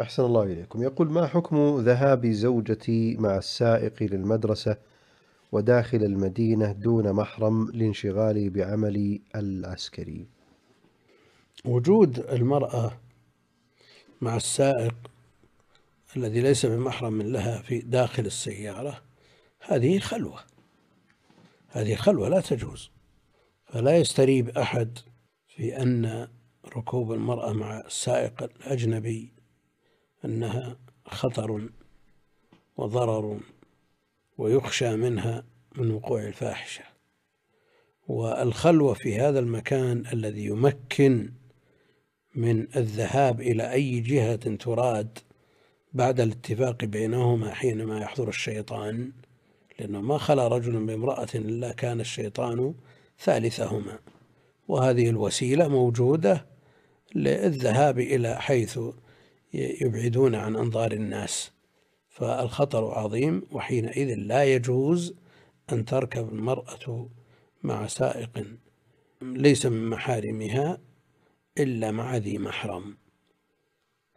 أحسن الله إليكم يقول ما حكم ذهاب زوجتي مع السائق للمدرسة وداخل المدينة دون محرم لانشغالي بعملي العسكري وجود المرأة مع السائق الذي ليس بمحرم لها في داخل السيارة هذه خلوة هذه خلوة لا تجوز فلا يستريب أحد في أن ركوب المرأة مع السائق الأجنبي أنها خطر وضرر ويخشى منها من وقوع الفاحشة والخلوة في هذا المكان الذي يمكن من الذهاب إلى أي جهة تراد بعد الاتفاق بينهما حينما يحضر الشيطان لأنه ما خلا رجل بامرأة إلا كان الشيطان ثالثهما وهذه الوسيلة موجودة للذهاب إلى حيث يبعدون عن أنظار الناس فالخطر عظيم وحينئذ لا يجوز أن تركب المرأة مع سائق ليس من محارمها إلا مع ذي محرم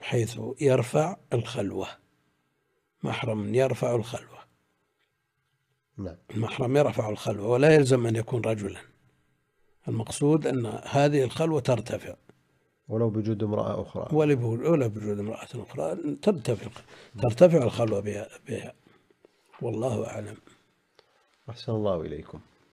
حيث يرفع الخلوة محرم يرفع الخلوة نعم المحرم يرفع الخلوة ولا يلزم أن يكون رجلا المقصود أن هذه الخلوة ترتفع ولو بوجود امرأة أخرى ولو بوجود امرأة أخرى ترتفع ترتفع الخلوة بها, بها والله أعلم أحسن الله إليكم